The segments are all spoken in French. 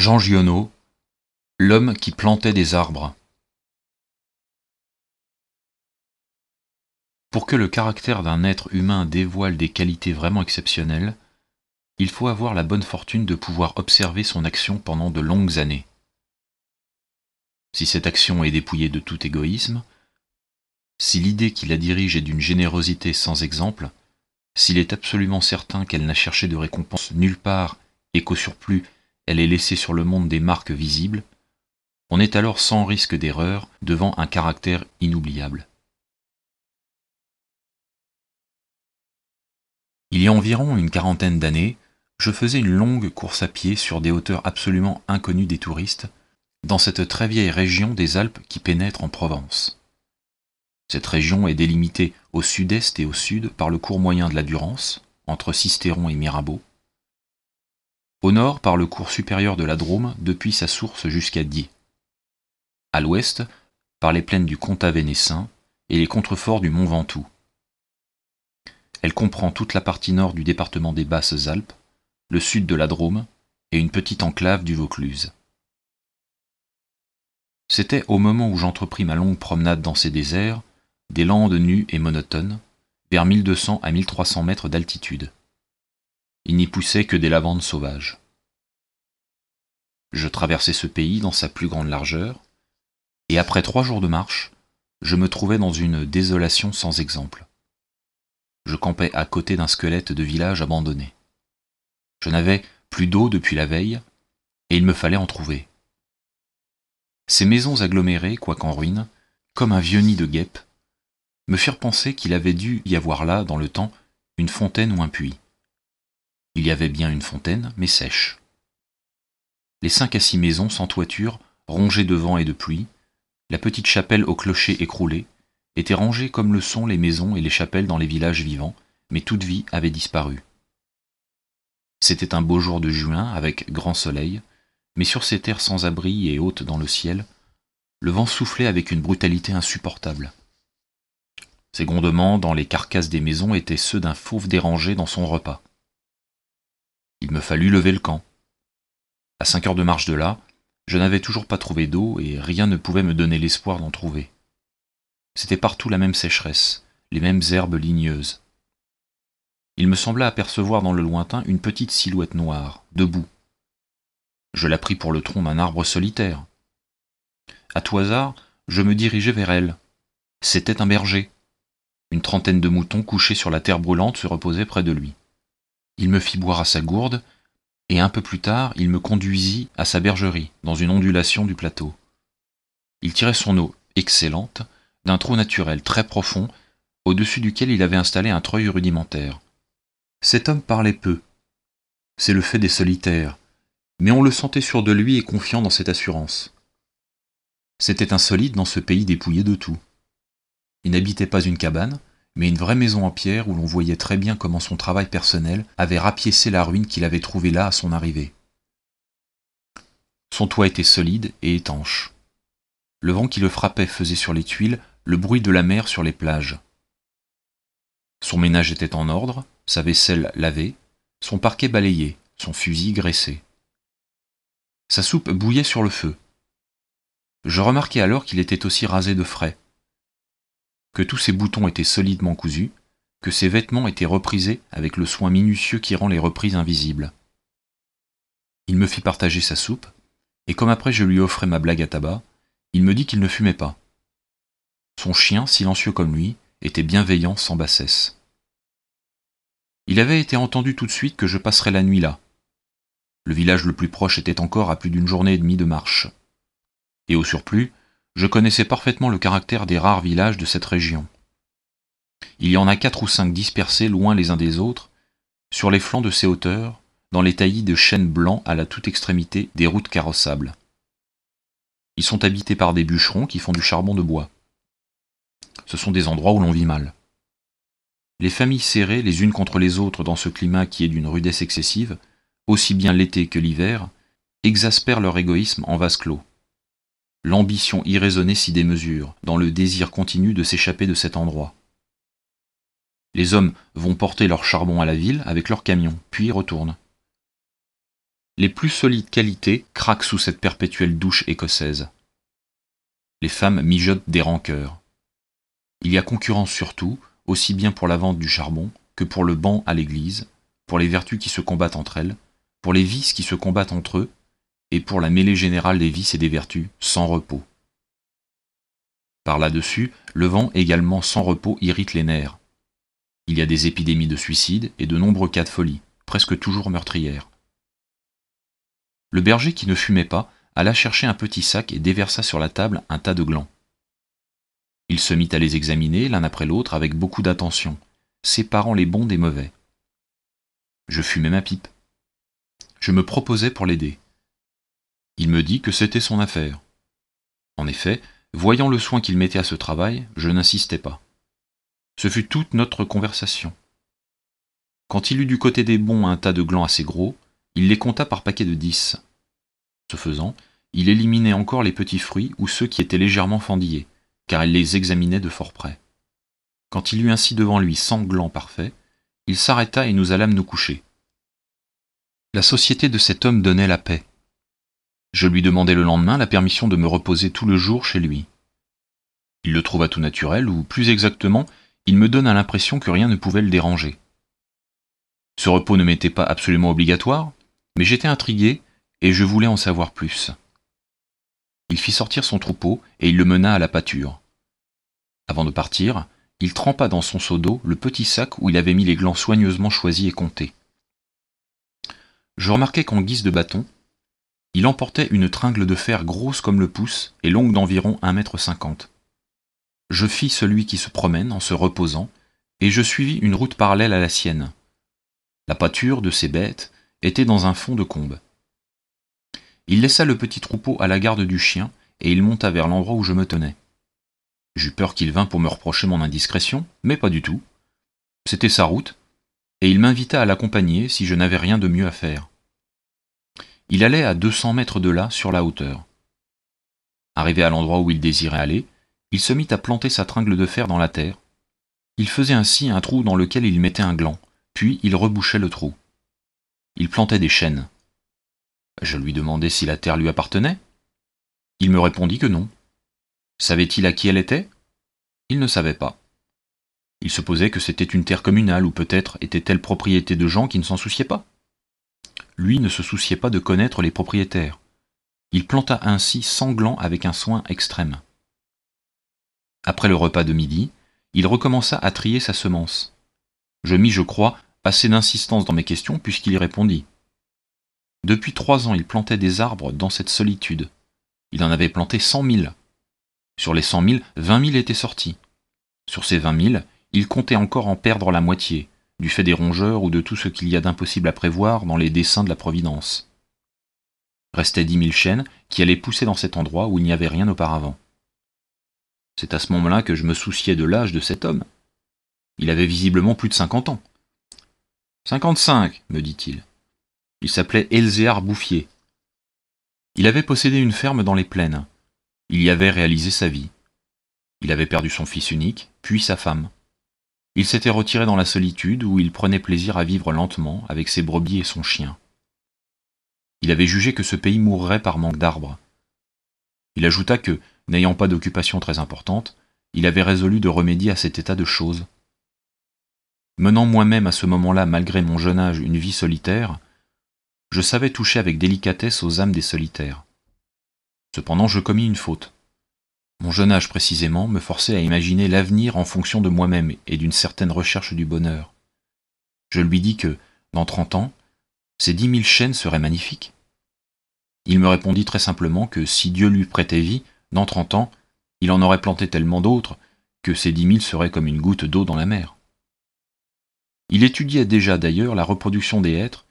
Jean Giono, L'homme qui plantait des arbres. Pour que le caractère d'un être humain dévoile des qualités vraiment exceptionnelles, il faut avoir la bonne fortune de pouvoir observer son action pendant de longues années. Si cette action est dépouillée de tout égoïsme, si l'idée qui la dirige est d'une générosité sans exemple, s'il est absolument certain qu'elle n'a cherché de récompense nulle part et qu'au surplus elle est laissée sur le monde des marques visibles, on est alors sans risque d'erreur devant un caractère inoubliable. Il y a environ une quarantaine d'années, je faisais une longue course à pied sur des hauteurs absolument inconnues des touristes, dans cette très vieille région des Alpes qui pénètre en Provence. Cette région est délimitée au sud-est et au sud par le cours moyen de la Durance, entre Cisteron et Mirabeau, au nord par le cours supérieur de la Drôme depuis sa source jusqu'à Die, à l'ouest par les plaines du comtat vénessin et les contreforts du mont Ventoux. Elle comprend toute la partie nord du département des Basses-Alpes, le sud de la Drôme et une petite enclave du Vaucluse. C'était au moment où j'entrepris ma longue promenade dans ces déserts, des landes nues et monotones, vers 1200 à 1300 mètres d'altitude. Il n'y poussait que des lavandes sauvages. Je traversai ce pays dans sa plus grande largeur, et après trois jours de marche, je me trouvais dans une désolation sans exemple. Je campais à côté d'un squelette de village abandonné. Je n'avais plus d'eau depuis la veille, et il me fallait en trouver. Ces maisons agglomérées, quoiqu'en ruine, comme un vieux nid de guêpes, me firent penser qu'il avait dû y avoir là, dans le temps, une fontaine ou un puits. Il y avait bien une fontaine, mais sèche. Les cinq à six maisons sans toiture, rongées de vent et de pluie, la petite chapelle au clocher écroulé, étaient rangées comme le sont les maisons et les chapelles dans les villages vivants, mais toute vie avait disparu. C'était un beau jour de juin, avec grand soleil, mais sur ces terres sans abri et hautes dans le ciel, le vent soufflait avec une brutalité insupportable. Ces gondements dans les carcasses des maisons étaient ceux d'un fauve dérangé dans son repas. Il me fallut lever le camp. À cinq heures de marche de là, je n'avais toujours pas trouvé d'eau et rien ne pouvait me donner l'espoir d'en trouver. C'était partout la même sécheresse, les mêmes herbes ligneuses. Il me sembla apercevoir dans le lointain une petite silhouette noire, debout. Je la pris pour le tronc d'un arbre solitaire. À tout hasard, je me dirigeai vers elle. C'était un berger. Une trentaine de moutons couchés sur la terre brûlante se reposaient près de lui il me fit boire à sa gourde, et un peu plus tard il me conduisit à sa bergerie, dans une ondulation du plateau. Il tirait son eau, excellente, d'un trou naturel très profond, au-dessus duquel il avait installé un treuil rudimentaire. Cet homme parlait peu. C'est le fait des solitaires, mais on le sentait sûr de lui et confiant dans cette assurance. C'était solide dans ce pays dépouillé de tout. Il n'habitait pas une cabane, mais une vraie maison en pierre où l'on voyait très bien comment son travail personnel avait rapiécé la ruine qu'il avait trouvée là à son arrivée. Son toit était solide et étanche. Le vent qui le frappait faisait sur les tuiles le bruit de la mer sur les plages. Son ménage était en ordre, sa vaisselle lavée, son parquet balayé, son fusil graissé. Sa soupe bouillait sur le feu. Je remarquai alors qu'il était aussi rasé de frais, que tous ses boutons étaient solidement cousus, que ses vêtements étaient reprisés avec le soin minutieux qui rend les reprises invisibles. Il me fit partager sa soupe, et comme après je lui offrais ma blague à tabac, il me dit qu'il ne fumait pas. Son chien, silencieux comme lui, était bienveillant sans bassesse. Il avait été entendu tout de suite que je passerais la nuit là. Le village le plus proche était encore à plus d'une journée et demie de marche. Et au surplus, je connaissais parfaitement le caractère des rares villages de cette région. Il y en a quatre ou cinq dispersés loin les uns des autres, sur les flancs de ces hauteurs, dans les taillis de chênes blancs à la toute extrémité des routes carrossables. Ils sont habités par des bûcherons qui font du charbon de bois. Ce sont des endroits où l'on vit mal. Les familles serrées les unes contre les autres dans ce climat qui est d'une rudesse excessive, aussi bien l'été que l'hiver, exaspèrent leur égoïsme en vase clos l'ambition irraisonnée s'y démesure, dans le désir continu de s'échapper de cet endroit. Les hommes vont porter leur charbon à la ville avec leur camion, puis y retournent. Les plus solides qualités craquent sous cette perpétuelle douche écossaise. Les femmes mijotent des rancœurs. Il y a concurrence surtout, aussi bien pour la vente du charbon que pour le banc à l'église, pour les vertus qui se combattent entre elles, pour les vices qui se combattent entre eux et pour la mêlée générale des vices et des vertus, sans repos. Par là-dessus, le vent également sans repos irrite les nerfs. Il y a des épidémies de suicide et de nombreux cas de folie, presque toujours meurtrières. Le berger qui ne fumait pas alla chercher un petit sac et déversa sur la table un tas de glands. Il se mit à les examiner l'un après l'autre avec beaucoup d'attention, séparant les bons des mauvais. Je fumais ma pipe. Je me proposais pour l'aider. Il me dit que c'était son affaire. En effet, voyant le soin qu'il mettait à ce travail, je n'insistais pas. Ce fut toute notre conversation. Quand il eut du côté des bons un tas de glands assez gros, il les compta par paquets de dix. Ce faisant, il éliminait encore les petits fruits ou ceux qui étaient légèrement fendillés, car il les examinait de fort près. Quand il eut ainsi devant lui cent glands parfaits, il s'arrêta et nous allâmes nous coucher. La société de cet homme donnait la paix. Je lui demandai le lendemain la permission de me reposer tout le jour chez lui. Il le trouva tout naturel, ou plus exactement, il me donna l'impression que rien ne pouvait le déranger. Ce repos ne m'était pas absolument obligatoire, mais j'étais intrigué et je voulais en savoir plus. Il fit sortir son troupeau et il le mena à la pâture. Avant de partir, il trempa dans son seau d'eau le petit sac où il avait mis les glands soigneusement choisis et comptés. Je remarquai qu'en guise de bâton, il emportait une tringle de fer grosse comme le pouce et longue d'environ un mètre cinquante. Je fis celui qui se promène en se reposant, et je suivis une route parallèle à la sienne. La pâture de ces bêtes était dans un fond de combe. Il laissa le petit troupeau à la garde du chien, et il monta vers l'endroit où je me tenais. J'eus peur qu'il vînt pour me reprocher mon indiscrétion, mais pas du tout. C'était sa route, et il m'invita à l'accompagner si je n'avais rien de mieux à faire. Il allait à 200 mètres de là, sur la hauteur. Arrivé à l'endroit où il désirait aller, il se mit à planter sa tringle de fer dans la terre. Il faisait ainsi un trou dans lequel il mettait un gland, puis il rebouchait le trou. Il plantait des chênes. Je lui demandai si la terre lui appartenait. Il me répondit que non. Savait-il à qui elle était Il ne savait pas. Il se posait que c'était une terre communale ou peut-être était-elle propriété de gens qui ne s'en souciaient pas lui ne se souciait pas de connaître les propriétaires. Il planta ainsi sanglant avec un soin extrême. Après le repas de midi, il recommença à trier sa semence. Je mis, je crois, assez d'insistance dans mes questions puisqu'il y répondit. Depuis trois ans, il plantait des arbres dans cette solitude. Il en avait planté cent mille. Sur les cent mille, vingt mille étaient sortis. Sur ces vingt mille, il comptait encore en perdre la moitié, du fait des rongeurs ou de tout ce qu'il y a d'impossible à prévoir dans les desseins de la Providence. Restaient dix mille chênes qui allaient pousser dans cet endroit où il n'y avait rien auparavant. C'est à ce moment-là que je me souciais de l'âge de cet homme. Il avait visiblement plus de cinquante ans. Cinquante-cinq, me dit-il. Il, il s'appelait Elzéar Bouffier. Il avait possédé une ferme dans les plaines. Il y avait réalisé sa vie. Il avait perdu son fils unique, puis sa femme. Il s'était retiré dans la solitude où il prenait plaisir à vivre lentement avec ses brebis et son chien. Il avait jugé que ce pays mourrait par manque d'arbres. Il ajouta que, n'ayant pas d'occupation très importante, il avait résolu de remédier à cet état de choses. Menant moi-même à ce moment-là, malgré mon jeune âge, une vie solitaire, je savais toucher avec délicatesse aux âmes des solitaires. Cependant, je commis une faute. Mon jeune âge précisément me forçait à imaginer l'avenir en fonction de moi-même et d'une certaine recherche du bonheur. Je lui dis que, dans trente ans, ces dix mille chaînes seraient magnifiques. Il me répondit très simplement que si Dieu lui prêtait vie, dans trente ans, il en aurait planté tellement d'autres que ces dix mille seraient comme une goutte d'eau dans la mer. Il étudiait déjà d'ailleurs la reproduction des êtres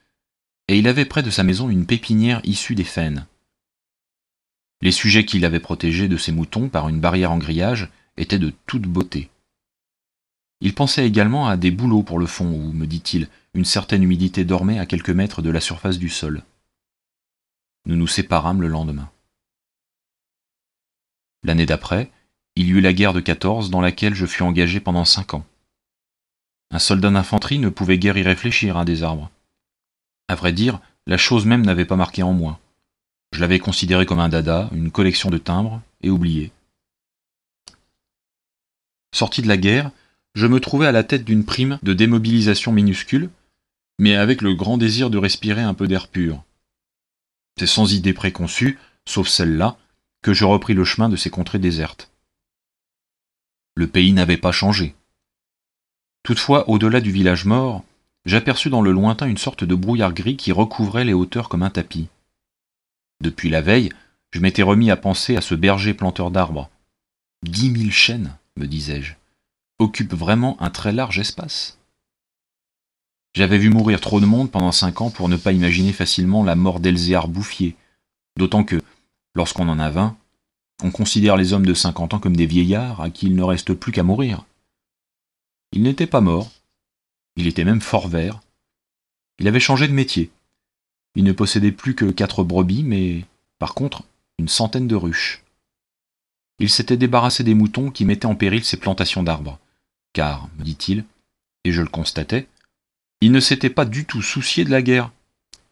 et il avait près de sa maison une pépinière issue des fênes. Les sujets qu'il avait protégés de ses moutons par une barrière en grillage étaient de toute beauté. Il pensait également à des bouleaux pour le fond où, me dit-il, une certaine humidité dormait à quelques mètres de la surface du sol. Nous nous séparâmes le lendemain. L'année d'après, il y eut la guerre de 14 dans laquelle je fus engagé pendant cinq ans. Un soldat d'infanterie ne pouvait guère y réfléchir à des arbres. À vrai dire, la chose même n'avait pas marqué en moi. Je l'avais considéré comme un dada, une collection de timbres, et oublié. Sorti de la guerre, je me trouvais à la tête d'une prime de démobilisation minuscule, mais avec le grand désir de respirer un peu d'air pur. C'est sans idée préconçue, sauf celle-là, que je repris le chemin de ces contrées désertes. Le pays n'avait pas changé. Toutefois, au-delà du village mort, j'aperçus dans le lointain une sorte de brouillard gris qui recouvrait les hauteurs comme un tapis. Depuis la veille, je m'étais remis à penser à ce berger planteur d'arbres. Dix mille chênes, me disais-je, occupent vraiment un très large espace. J'avais vu mourir trop de monde pendant cinq ans pour ne pas imaginer facilement la mort d'Elzéar Bouffier, d'autant que, lorsqu'on en a vingt, on considère les hommes de cinquante ans comme des vieillards à qui il ne reste plus qu'à mourir. Il n'était pas mort, il était même fort vert. Il avait changé de métier, il ne possédait plus que quatre brebis, mais par contre une centaine de ruches. Il s'était débarrassé des moutons qui mettaient en péril ses plantations d'arbres, car, me dit-il, et je le constatais, il ne s'était pas du tout soucié de la guerre.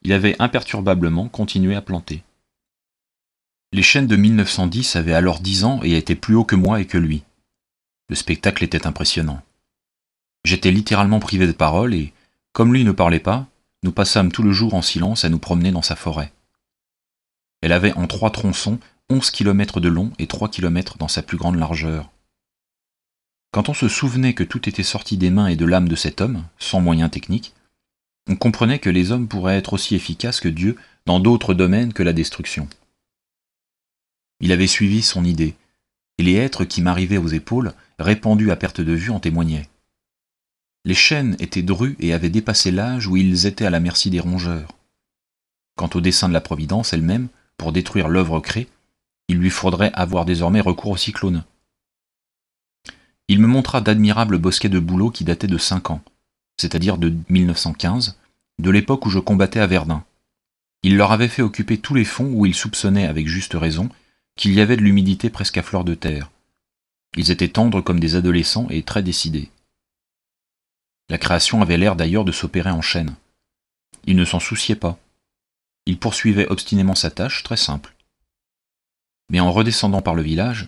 Il avait imperturbablement continué à planter. Les chênes de 1910 avaient alors dix ans et étaient plus hauts que moi et que lui. Le spectacle était impressionnant. J'étais littéralement privé de parole et, comme lui ne parlait pas, nous passâmes tout le jour en silence à nous promener dans sa forêt. Elle avait en trois tronçons onze kilomètres de long et trois kilomètres dans sa plus grande largeur. Quand on se souvenait que tout était sorti des mains et de l'âme de cet homme, sans moyens techniques, on comprenait que les hommes pourraient être aussi efficaces que Dieu dans d'autres domaines que la destruction. Il avait suivi son idée, et les êtres qui m'arrivaient aux épaules, répandus à perte de vue, en témoignaient. Les chênes étaient drus et avaient dépassé l'âge où ils étaient à la merci des rongeurs. Quant au dessein de la Providence elle-même, pour détruire l'œuvre créée, il lui faudrait avoir désormais recours au cyclone. Il me montra d'admirables bosquets de bouleaux qui dataient de cinq ans, c'est-à-dire de 1915, de l'époque où je combattais à Verdun. Il leur avait fait occuper tous les fonds où ils soupçonnaient, avec juste raison, qu'il y avait de l'humidité presque à fleur de terre. Ils étaient tendres comme des adolescents et très décidés. La création avait l'air d'ailleurs de s'opérer en chaîne. Il ne s'en souciait pas. Il poursuivait obstinément sa tâche, très simple. Mais en redescendant par le village,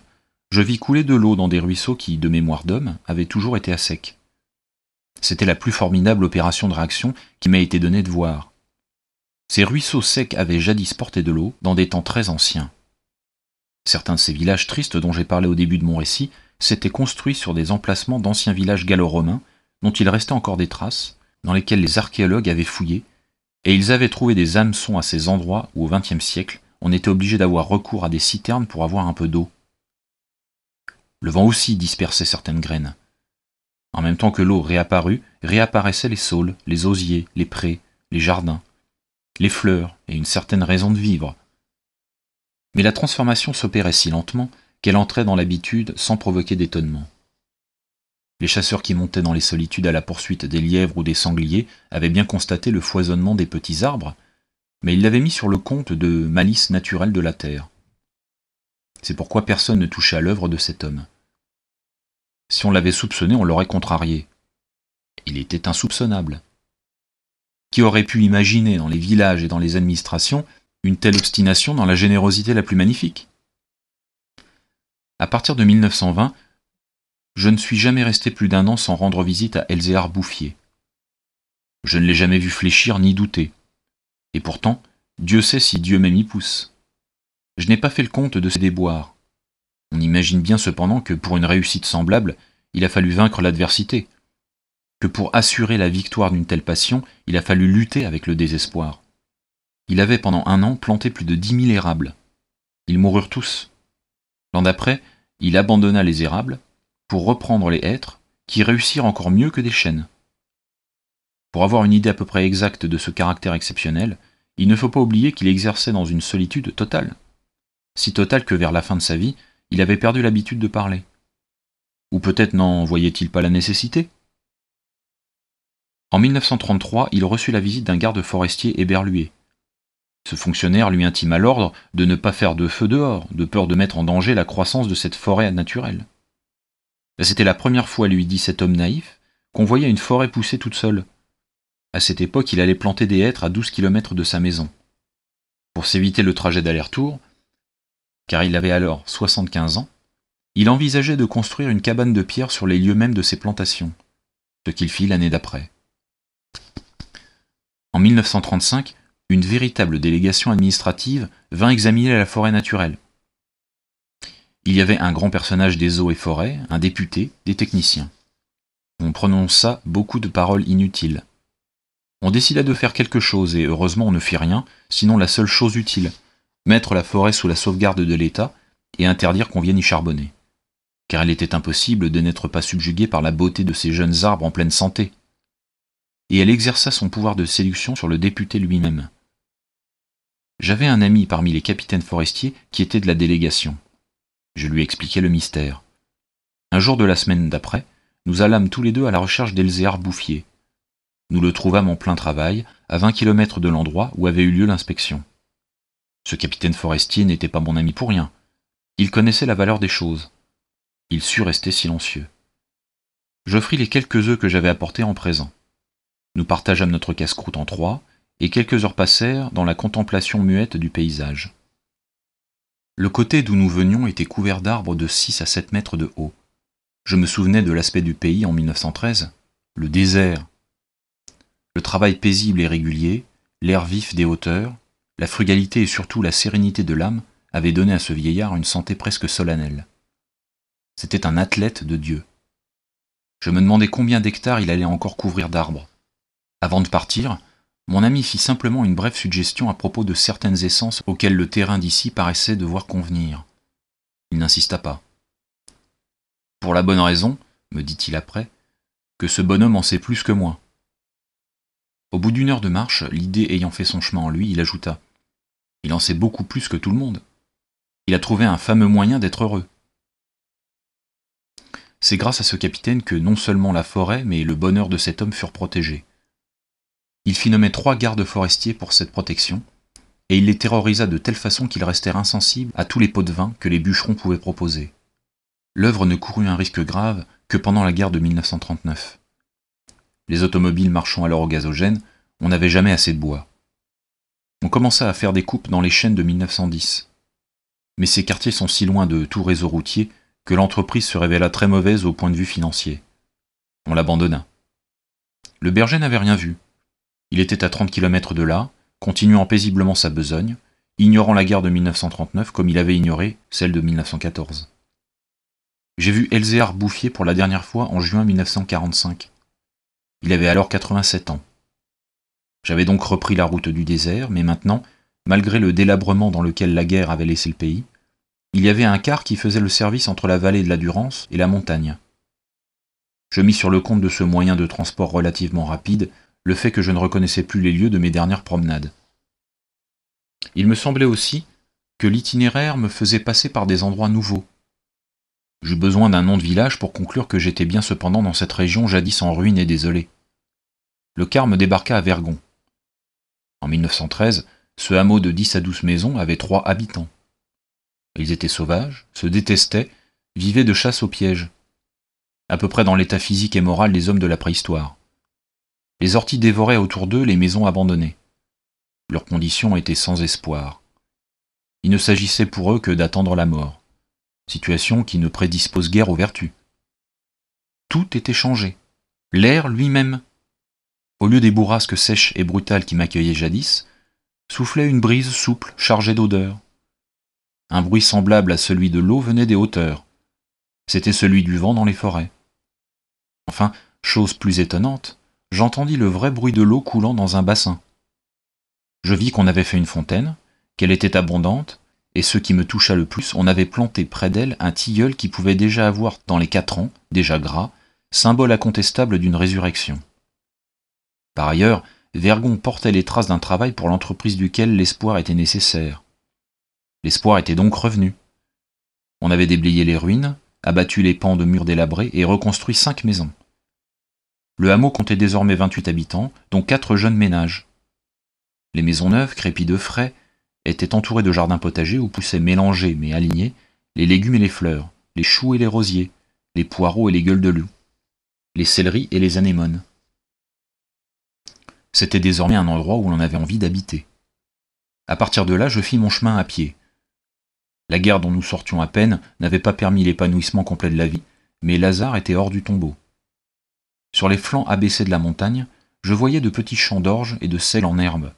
je vis couler de l'eau dans des ruisseaux qui, de mémoire d'homme, avaient toujours été à sec. C'était la plus formidable opération de réaction qui m'a été donnée de voir. Ces ruisseaux secs avaient jadis porté de l'eau dans des temps très anciens. Certains de ces villages tristes dont j'ai parlé au début de mon récit s'étaient construits sur des emplacements d'anciens villages gallo-romains dont il restait encore des traces, dans lesquelles les archéologues avaient fouillé, et ils avaient trouvé des hameçons à ces endroits où, au XXe siècle, on était obligé d'avoir recours à des citernes pour avoir un peu d'eau. Le vent aussi dispersait certaines graines. En même temps que l'eau réapparut, réapparaissaient les saules, les osiers, les prés, les jardins, les fleurs et une certaine raison de vivre. Mais la transformation s'opérait si lentement qu'elle entrait dans l'habitude sans provoquer d'étonnement. Les chasseurs qui montaient dans les solitudes à la poursuite des lièvres ou des sangliers avaient bien constaté le foisonnement des petits arbres, mais ils l'avaient mis sur le compte de malice naturelle de la terre. C'est pourquoi personne ne touchait à l'œuvre de cet homme. Si on l'avait soupçonné, on l'aurait contrarié. Il était insoupçonnable. Qui aurait pu imaginer dans les villages et dans les administrations une telle obstination dans la générosité la plus magnifique À partir de 1920, je ne suis jamais resté plus d'un an sans rendre visite à Elzéar Bouffier. Je ne l'ai jamais vu fléchir ni douter. Et pourtant, Dieu sait si Dieu même y pousse. Je n'ai pas fait le compte de ses déboires. On imagine bien cependant que pour une réussite semblable, il a fallu vaincre l'adversité, que pour assurer la victoire d'une telle passion, il a fallu lutter avec le désespoir. Il avait pendant un an planté plus de dix mille érables. Ils moururent tous. L'an d'après, il abandonna les érables, pour reprendre les hêtres, qui réussirent encore mieux que des chênes. Pour avoir une idée à peu près exacte de ce caractère exceptionnel, il ne faut pas oublier qu'il exerçait dans une solitude totale. Si totale que vers la fin de sa vie, il avait perdu l'habitude de parler. Ou peut-être n'en voyait-il pas la nécessité En 1933, il reçut la visite d'un garde forestier éberlué. Ce fonctionnaire lui intima l'ordre de ne pas faire de feu dehors, de peur de mettre en danger la croissance de cette forêt naturelle. Ben, c'était la première fois, lui dit cet homme naïf, qu'on voyait une forêt pousser toute seule. À cette époque, il allait planter des hêtres à 12 kilomètres de sa maison. Pour s'éviter le trajet d'aller-retour, car il avait alors 75 ans, il envisageait de construire une cabane de pierre sur les lieux mêmes de ses plantations, ce qu'il fit l'année d'après. En 1935, une véritable délégation administrative vint examiner la forêt naturelle. Il y avait un grand personnage des eaux et forêts, un député, des techniciens. On prononça beaucoup de paroles inutiles. On décida de faire quelque chose, et heureusement on ne fit rien, sinon la seule chose utile, mettre la forêt sous la sauvegarde de l'État, et interdire qu'on vienne y charbonner. Car il était impossible de n'être pas subjugué par la beauté de ces jeunes arbres en pleine santé. Et elle exerça son pouvoir de séduction sur le député lui-même. J'avais un ami parmi les capitaines forestiers qui était de la délégation. Je lui expliquai le mystère. Un jour de la semaine d'après, nous allâmes tous les deux à la recherche d'Elzéar Bouffier. Nous le trouvâmes en plein travail, à vingt kilomètres de l'endroit où avait eu lieu l'inspection. Ce capitaine forestier n'était pas mon ami pour rien. Il connaissait la valeur des choses. Il sut rester silencieux. J'offris les quelques œufs que j'avais apportés en présent. Nous partageâmes notre casse-croûte en trois, et quelques heures passèrent dans la contemplation muette du paysage. Le côté d'où nous venions était couvert d'arbres de 6 à 7 mètres de haut. Je me souvenais de l'aspect du pays en 1913, le désert. Le travail paisible et régulier, l'air vif des hauteurs, la frugalité et surtout la sérénité de l'âme avaient donné à ce vieillard une santé presque solennelle. C'était un athlète de Dieu. Je me demandais combien d'hectares il allait encore couvrir d'arbres. Avant de partir, mon ami fit simplement une brève suggestion à propos de certaines essences auxquelles le terrain d'ici paraissait devoir convenir. Il n'insista pas. Pour la bonne raison, me dit-il après, que ce bonhomme en sait plus que moi. Au bout d'une heure de marche, l'idée ayant fait son chemin en lui, il ajouta. Il en sait beaucoup plus que tout le monde. Il a trouvé un fameux moyen d'être heureux. C'est grâce à ce capitaine que non seulement la forêt, mais le bonheur de cet homme furent protégés. Il fit nommer trois gardes forestiers pour cette protection, et il les terrorisa de telle façon qu'ils restèrent insensibles à tous les pots de vin que les bûcherons pouvaient proposer. L'œuvre ne courut un risque grave que pendant la guerre de 1939. Les automobiles marchant alors au gazogène, on n'avait jamais assez de bois. On commença à faire des coupes dans les chaînes de 1910. Mais ces quartiers sont si loin de tout réseau routier que l'entreprise se révéla très mauvaise au point de vue financier. On l'abandonna. Le berger n'avait rien vu, il était à 30 km de là, continuant paisiblement sa besogne, ignorant la guerre de 1939 comme il avait ignoré celle de 1914. J'ai vu Elzéar Bouffier pour la dernière fois en juin 1945. Il avait alors 87 ans. J'avais donc repris la route du désert, mais maintenant, malgré le délabrement dans lequel la guerre avait laissé le pays, il y avait un quart qui faisait le service entre la vallée de la Durance et la montagne. Je mis sur le compte de ce moyen de transport relativement rapide le fait que je ne reconnaissais plus les lieux de mes dernières promenades. Il me semblait aussi que l'itinéraire me faisait passer par des endroits nouveaux. J'eus besoin d'un nom de village pour conclure que j'étais bien cependant dans cette région jadis en ruine et désolée. Le car me débarqua à Vergon. En 1913, ce hameau de dix à douze maisons avait trois habitants. Ils étaient sauvages, se détestaient, vivaient de chasse au piège. À peu près dans l'état physique et moral des hommes de la préhistoire. Les orties dévoraient autour d'eux les maisons abandonnées. Leur condition était sans espoir. Il ne s'agissait pour eux que d'attendre la mort, situation qui ne prédispose guère aux vertus. Tout était changé, l'air lui-même. Au lieu des bourrasques sèches et brutales qui m'accueillaient jadis, soufflait une brise souple chargée d'odeur. Un bruit semblable à celui de l'eau venait des hauteurs. C'était celui du vent dans les forêts. Enfin, chose plus étonnante, j'entendis le vrai bruit de l'eau coulant dans un bassin. Je vis qu'on avait fait une fontaine, qu'elle était abondante, et ce qui me toucha le plus, on avait planté près d'elle un tilleul qui pouvait déjà avoir, dans les quatre ans, déjà gras, symbole incontestable d'une résurrection. Par ailleurs, Vergon portait les traces d'un travail pour l'entreprise duquel l'espoir était nécessaire. L'espoir était donc revenu. On avait déblayé les ruines, abattu les pans de murs délabrés et reconstruit cinq maisons. Le hameau comptait désormais 28 habitants, dont quatre jeunes ménages. Les maisons neuves, crépies de frais, étaient entourées de jardins potagers où poussaient mélangés, mais alignés, les légumes et les fleurs, les choux et les rosiers, les poireaux et les gueules de loup, les céleris et les anémones. C'était désormais un endroit où l'on avait envie d'habiter. À partir de là, je fis mon chemin à pied. La guerre dont nous sortions à peine n'avait pas permis l'épanouissement complet de la vie, mais Lazare était hors du tombeau. Sur les flancs abaissés de la montagne, je voyais de petits champs d'orge et de sel en herbe.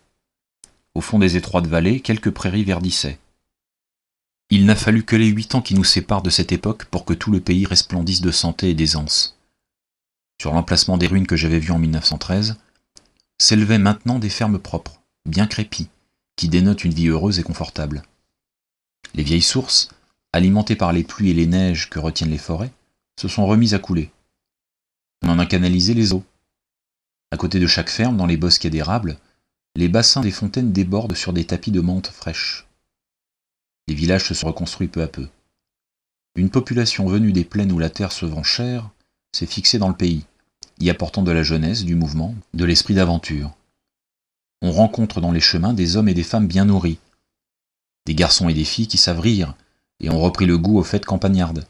Au fond des étroites vallées, quelques prairies verdissaient. Il n'a fallu que les huit ans qui nous séparent de cette époque pour que tout le pays resplendisse de santé et d'aisance. Sur l'emplacement des ruines que j'avais vues en 1913, s'élevaient maintenant des fermes propres, bien crépies, qui dénotent une vie heureuse et confortable. Les vieilles sources, alimentées par les pluies et les neiges que retiennent les forêts, se sont remises à couler, on en a canalisé les eaux. À côté de chaque ferme, dans les bosquets d'érables, les bassins des fontaines débordent sur des tapis de menthe fraîche. Les villages se sont reconstruits peu à peu. Une population venue des plaines où la terre se vend chère s'est fixée dans le pays, y apportant de la jeunesse, du mouvement, de l'esprit d'aventure. On rencontre dans les chemins des hommes et des femmes bien nourris, des garçons et des filles qui savent rire et ont repris le goût aux fêtes campagnardes.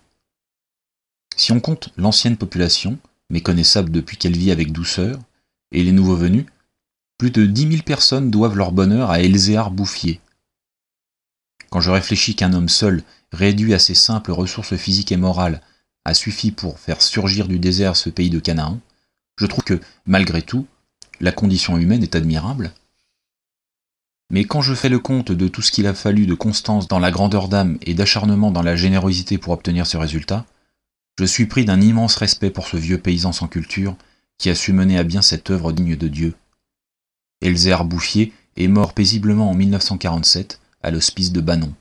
Si on compte l'ancienne population, méconnaissable depuis qu'elle vit avec douceur, et les nouveaux venus, plus de dix mille personnes doivent leur bonheur à Elzéar Bouffier. Quand je réfléchis qu'un homme seul, réduit à ses simples ressources physiques et morales, a suffi pour faire surgir du désert ce pays de Canaan, je trouve que, malgré tout, la condition humaine est admirable. Mais quand je fais le compte de tout ce qu'il a fallu de constance dans la grandeur d'âme et d'acharnement dans la générosité pour obtenir ce résultat, je suis pris d'un immense respect pour ce vieux paysan sans culture, qui a su mener à bien cette œuvre digne de Dieu. Elzer Bouffier est mort paisiblement en 1947 à l'hospice de Banon.